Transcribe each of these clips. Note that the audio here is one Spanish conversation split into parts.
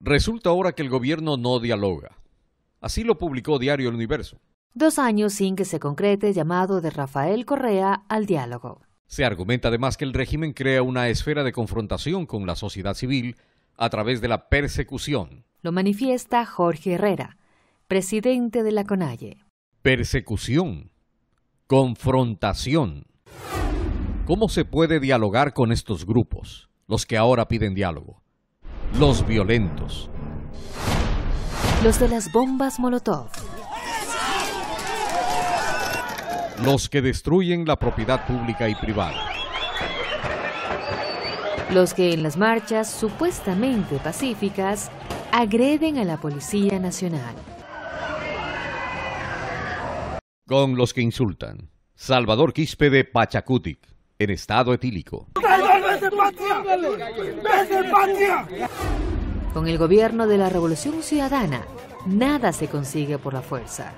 Resulta ahora que el gobierno no dialoga. Así lo publicó Diario El Universo. Dos años sin que se concrete el llamado de Rafael Correa al diálogo. Se argumenta además que el régimen crea una esfera de confrontación con la sociedad civil a través de la persecución. Lo manifiesta Jorge Herrera, presidente de la CONALLE. Persecución. Confrontación. ¿Cómo se puede dialogar con estos grupos, los que ahora piden diálogo? los violentos. Los de las bombas Molotov. Los que destruyen la propiedad pública y privada. Los que en las marchas supuestamente pacíficas agreden a la Policía Nacional. Con los que insultan. Salvador Quispe de Pachacutic, en estado etílico. Con el gobierno de la Revolución Ciudadana, nada se consigue por la fuerza,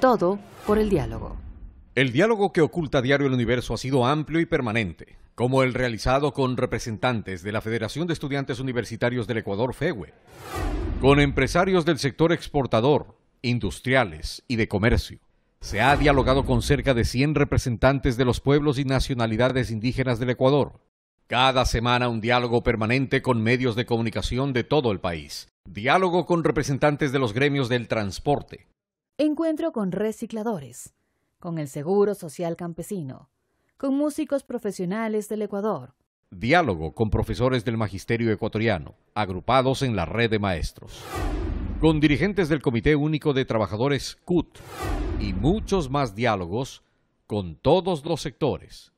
todo por el diálogo. El diálogo que oculta Diario El Universo ha sido amplio y permanente, como el realizado con representantes de la Federación de Estudiantes Universitarios del Ecuador, FEWE, e, con empresarios del sector exportador, industriales y de comercio. Se ha dialogado con cerca de 100 representantes de los pueblos y nacionalidades indígenas del Ecuador, cada semana un diálogo permanente con medios de comunicación de todo el país. Diálogo con representantes de los gremios del transporte. Encuentro con recicladores, con el Seguro Social Campesino, con músicos profesionales del Ecuador. Diálogo con profesores del Magisterio Ecuatoriano, agrupados en la red de maestros. Con dirigentes del Comité Único de Trabajadores CUT. Y muchos más diálogos con todos los sectores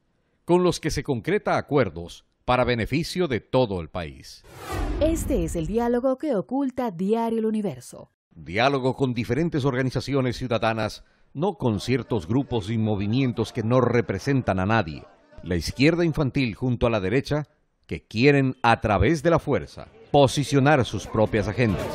con los que se concreta acuerdos para beneficio de todo el país. Este es el diálogo que oculta Diario El Universo. Diálogo con diferentes organizaciones ciudadanas, no con ciertos grupos y movimientos que no representan a nadie. La izquierda infantil junto a la derecha, que quieren a través de la fuerza posicionar sus propias agendas.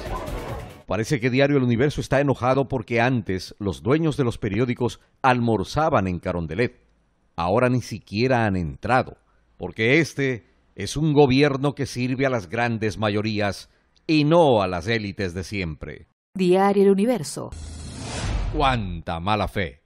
Parece que Diario El Universo está enojado porque antes los dueños de los periódicos almorzaban en Carondelet ahora ni siquiera han entrado, porque este es un gobierno que sirve a las grandes mayorías y no a las élites de siempre. Diario El Universo. ¡Cuánta mala fe!